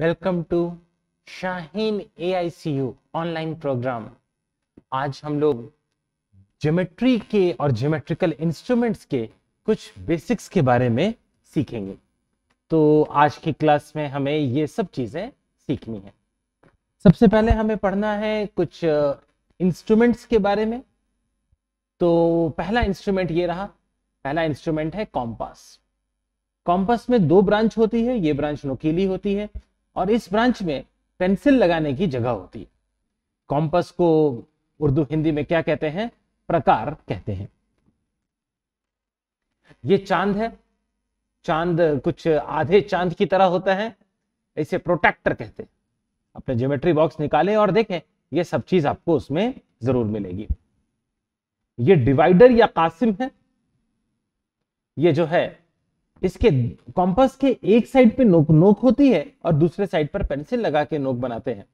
welcome to Shaheen यू online program आज हम लोग ज्योमेट्री के और ज्योमेट्रिकल इंस्ट्रूमेंट्स के कुछ बेसिक्स के बारे में सीखेंगे तो आज की क्लास में हमें ये सब चीज़ें सीखनी है सबसे पहले हमें पढ़ना है कुछ इंस्ट्रूमेंट्स के बारे में तो पहला इंस्ट्रूमेंट ये रहा पहला इंस्ट्रूमेंट है कॉम्पास कॉम्पास में दो ब्रांच होती है ये ब्रांच नुकीली होती है और इस ब्रांच में पेंसिल लगाने की जगह होती है कॉम्पस को उर्दू हिंदी में क्या कहते हैं प्रकार कहते हैं ये चांद है चांद कुछ आधे चांद की तरह होता है इसे प्रोटेक्टर कहते हैं अपने ज्योमेट्री बॉक्स निकालें और देखें ये सब चीज आपको उसमें जरूर मिलेगी ये डिवाइडर या कासिम है ये जो है इसके कॉम्पस के एक साइड पे नोक नोक होती है और दूसरे साइड पर पेंसिल लगा के नोक बनाते हैं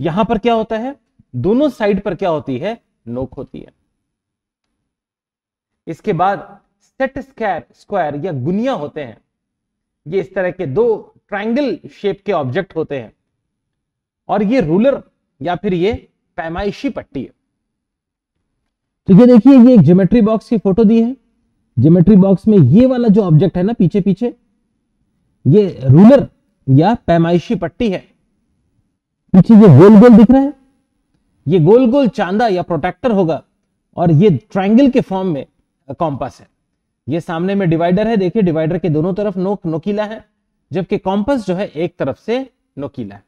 यहां पर क्या होता है दोनों साइड पर क्या होती है नोक होती है इसके बाद सेट स्क्वायर स्क्वायर या गुनिया होते हैं ये इस तरह के दो ट्रायंगल शेप के ऑब्जेक्ट होते हैं और ये रूलर या फिर ये पैमाइशी पट्टी है तो ये देखिए ये एक ज्योमेट्री बॉक्स की फोटो दी है ज्योमेट्री बॉक्स में ये वाला जो ऑब्जेक्ट है ना पीछे पीछे ये रूलर या पैमाइशी पट्टी है पीछे ये गोल गोल दिख रहा है ये गोल गोल चांदा या प्रोटेक्टर होगा और ये ट्रायंगल के फॉर्म में कॉम्पस है ये सामने में डिवाइडर है देखिए डिवाइडर के दोनों तरफ नोक नोकीला है जबकि कॉम्पस जो है एक तरफ से नोकीला है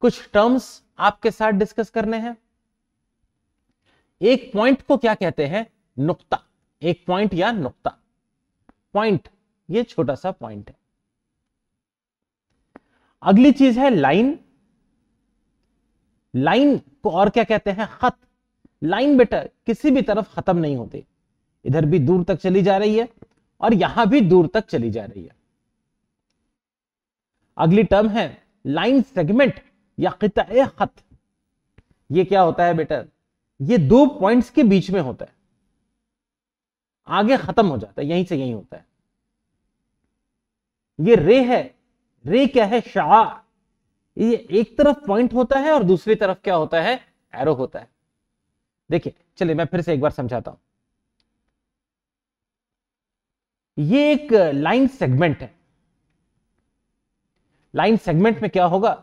कुछ टर्म्स आपके साथ डिस्कस करने हैं एक पॉइंट को क्या कहते हैं नुक्ता एक पॉइंट या नुक्ता पॉइंट ये छोटा सा पॉइंट है अगली चीज है लाइन लाइन को और क्या कहते हैं खत लाइन बेटा किसी भी तरफ खत्म नहीं होती इधर भी दूर तक चली जा रही है और यहां भी दूर तक चली जा रही है अगली टर्म है लाइन सेगमेंट या खत ये क्या होता है बेटा ये दो पॉइंट्स के बीच में होता है आगे खत्म हो जाता है यहीं से यहीं होता है ये रे है रे क्या है शाह ये एक तरफ पॉइंट होता है और दूसरी तरफ क्या होता है एरो होता है देखिए चलिए मैं फिर से एक बार समझाता हूं ये एक लाइन सेगमेंट है लाइन सेगमेंट में क्या होगा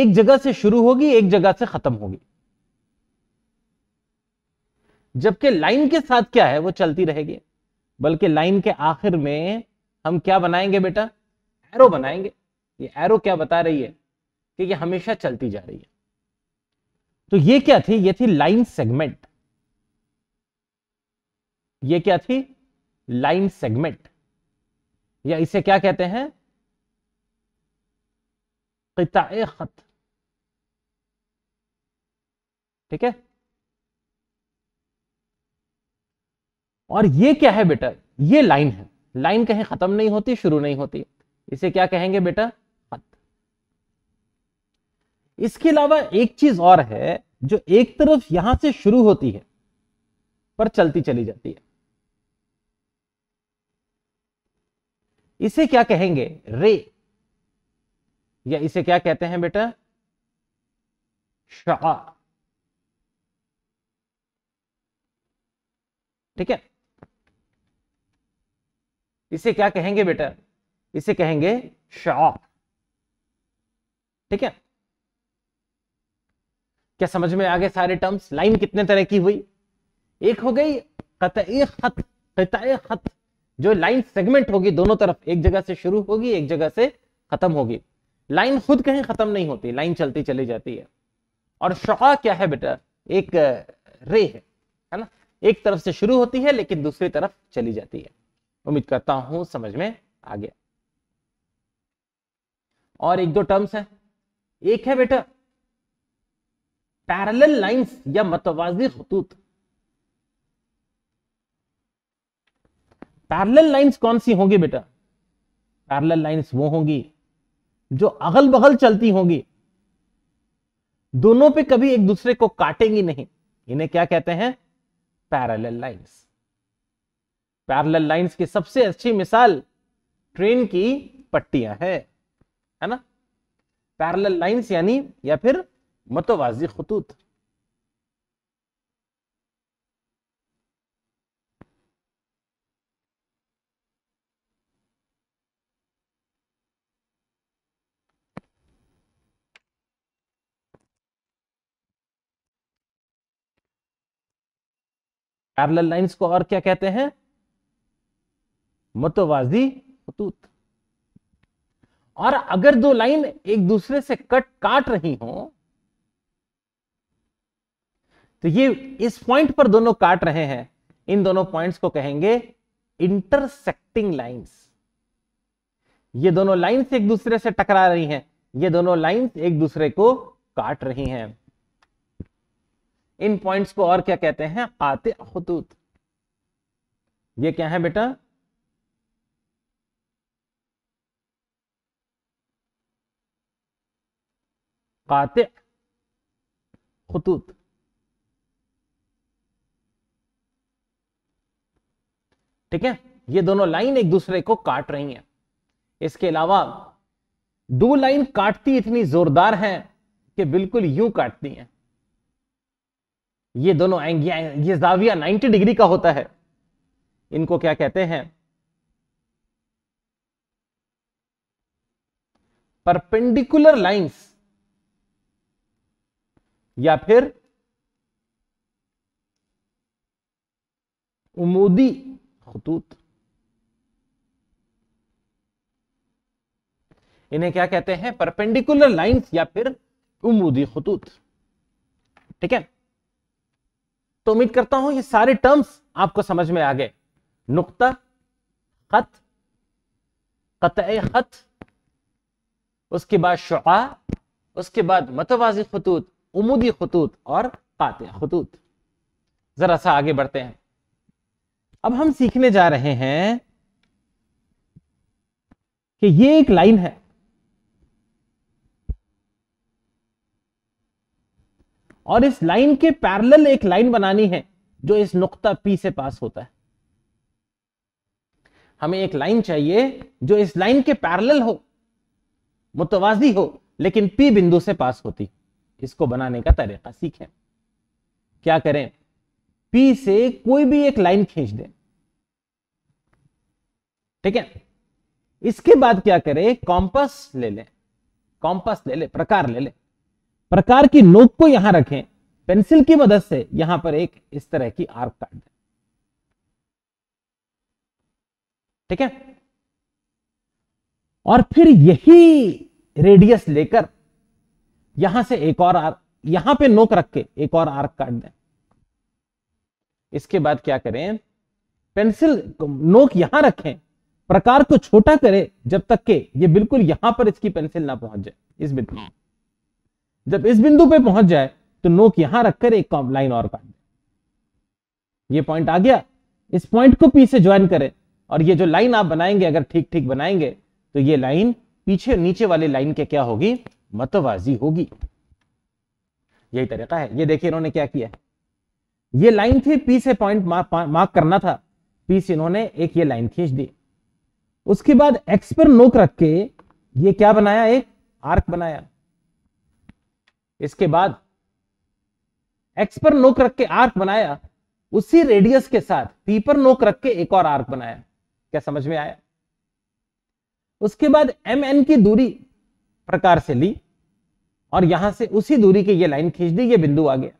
एक जगह से शुरू होगी एक जगह से खत्म होगी जबकि लाइन के साथ क्या है वो चलती रहेगी बल्कि लाइन के आखिर में हम क्या बनाएंगे बेटा एरो बनाएंगे ये एरो क्या बता रही है कि ये हमेशा चलती जा रही है तो ये क्या थी ये थी लाइन सेगमेंट ये क्या थी लाइन सेगमेंट या इसे क्या कहते हैं खत ठीक है और ये क्या है बेटा ये लाइन है लाइन कहीं खत्म नहीं होती शुरू नहीं होती इसे क्या कहेंगे बेटा खत इसके अलावा एक चीज और है जो एक तरफ यहां से शुरू होती है पर चलती चली जाती है इसे क्या कहेंगे रे या इसे क्या कहते हैं बेटा शा ठीक है इसे क्या कहेंगे बेटा इसे कहेंगे शॉक ठीक है क्या समझ में आ गए सारे टर्म्स लाइन कितने तरह की हुई एक हो गई कतए खत कतए खत जो लाइन सेगमेंट होगी दोनों तरफ एक जगह से शुरू होगी एक जगह से खत्म होगी लाइन खुद कहीं खत्म नहीं होती लाइन चलती चली जाती है और शका क्या है बेटा एक रे है है ना एक तरफ से शुरू होती है लेकिन दूसरी तरफ चली जाती है उम्मीद करता हूं समझ में आ गया और एक दो टर्म्स है एक है बेटा पैरल लाइंस या मतवाजी खतूत पैरल लाइंस कौन सी होंगी बेटा पैरल लाइंस वो होंगी जो अगल बगल चलती होंगी दोनों पे कभी एक दूसरे को काटेंगी नहीं इन्हें क्या कहते हैं पैरल लाइंस पैरेलल लाइंस की सबसे अच्छी मिसाल ट्रेन की पट्टियां है है ना पैरेलल लाइंस यानी या फिर मतवाजी खतूत पैरेलल लाइंस को और क्या कहते हैं मतवाजी खतूत और अगर दो लाइन एक दूसरे से कट काट रही हो तो ये इस पॉइंट पर दोनों काट रहे हैं इन दोनों पॉइंट्स को कहेंगे इंटरसेक्टिंग लाइंस ये दोनों लाइंस एक दूसरे से टकरा रही हैं ये दोनों लाइंस एक दूसरे को काट रही हैं इन पॉइंट्स को और क्या कहते हैं आते खतूत ये क्या है बेटा कात खतूत ठीक है ये दोनों लाइन एक दूसरे को काट रही हैं इसके अलावा दो लाइन काटती इतनी जोरदार है कि बिल्कुल यूं काटती हैं ये दोनों एंगिया ये जाविया 90 डिग्री का होता है इनको क्या कहते हैं परपेंडिकुलर लाइंस या फिर उमूदी खतूत इन्हें क्या कहते हैं परपेंडिकुलर लाइंस या फिर उमूदी खतूत ठीक है तो उम्मीद करता हूं ये सारे टर्म्स आपको समझ में आ गए नुक्ता खत कत खत उसके बाद शुआ उसके बाद मतवाजी खतूत उमुदी खतूत और पाते खतूत जरा सा आगे बढ़ते हैं अब हम सीखने जा रहे हैं कि ये एक लाइन है और इस लाइन के पैरेलल एक लाइन बनानी है जो इस नुक्ता पी से पास होता है हमें एक लाइन चाहिए जो इस लाइन के पैरेलल हो मुतवाजी हो लेकिन पी बिंदु से पास होती इसको बनाने का तरीका सीखें क्या करें पी से कोई भी एक लाइन खींच दें ठीक है इसके बाद क्या करें कॉम्पस ले लें कॉम्पस ले लें प्रकार ले लें प्रकार की नोक को यहां रखें पेंसिल की मदद से यहां पर एक इस तरह की आर्क काट दें ठीक है और फिर यही रेडियस लेकर यहां से एक और आर्क यहां पे नोक रख के एक और आर्क काट दें इसके बाद क्या करें पेंसिल नोक यहां रखें प्रकार को छोटा करें जब तक के ये बिल्कुल यहां पर इसकी पेंसिल ना पहुंच जाए इस बिंदु जब इस बिंदु पे पहुंच जाए तो नोक यहां रखकर एक लाइन और काट दें ये पॉइंट आ गया इस पॉइंट को पीछे ज्वाइन करें और ये जो लाइन आप बनाएंगे अगर ठीक ठीक बनाएंगे तो ये लाइन पीछे नीचे वाली लाइन के क्या होगी मतवाजी होगी यही तरीका है ये देखिए इन्होंने क्या किया ये लाइन थी पी से पॉइंट मार्क करना था पी से इन्होंने एक ये लाइन खींच दी उसके बाद एक्स पर नोक रख के ये क्या बनाया एक आर्क बनाया इसके बाद एक्स पर नोक रख के आर्क बनाया उसी रेडियस के साथ पी पर नोक रख के एक और आर्क बनाया क्या समझ में आया उसके बाद एम एन की दूरी प्रकार से ली और यहां से उसी दूरी की ये लाइन खींच दी ये बिंदु आ गया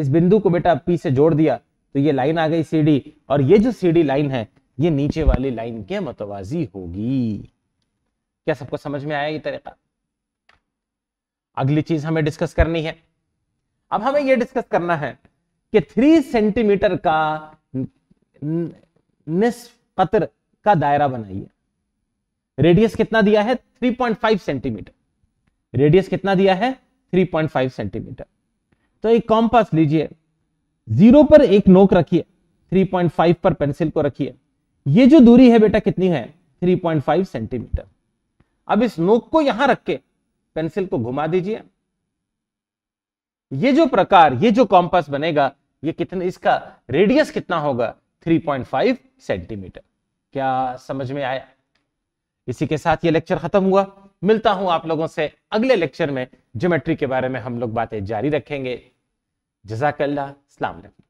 इस बिंदु को बेटा पी से जोड़ दिया तो ये लाइन आ गई सीढ़ी और ये जो सीढ़ी लाइन है ये नीचे वाली लाइन के मतवाजी होगी क्या सबको समझ में आया ये तरीका अगली चीज हमें डिस्कस करनी है अब हमें यह डिस्कस करना है कि थ्री सेंटीमीटर का निष्पत्र का दायरा बनाइए रेडियस कितना दिया है 3.5 सेंटीमीटर रेडियस कितना दिया है 3.5 सेंटीमीटर तो एक कॉम्पास लीजिए जीरो पर एक नोक रखिए 3.5 पर पेंसिल को रखिए ये जो दूरी है बेटा कितनी है 3.5 सेंटीमीटर अब इस नोक को यहां रख के पेंसिल को घुमा दीजिए ये जो प्रकार ये जो कॉम्पास बनेगा ये कितने इसका रेडियस कितना होगा 3.5 सेंटीमीटर क्या समझ में आया इसी के साथ ये लेक्चर खत्म हुआ मिलता हूं आप लोगों से अगले लेक्चर में ज्योमेट्री के बारे में हम लोग बातें जारी रखेंगे जजाकल्ला अलैक्म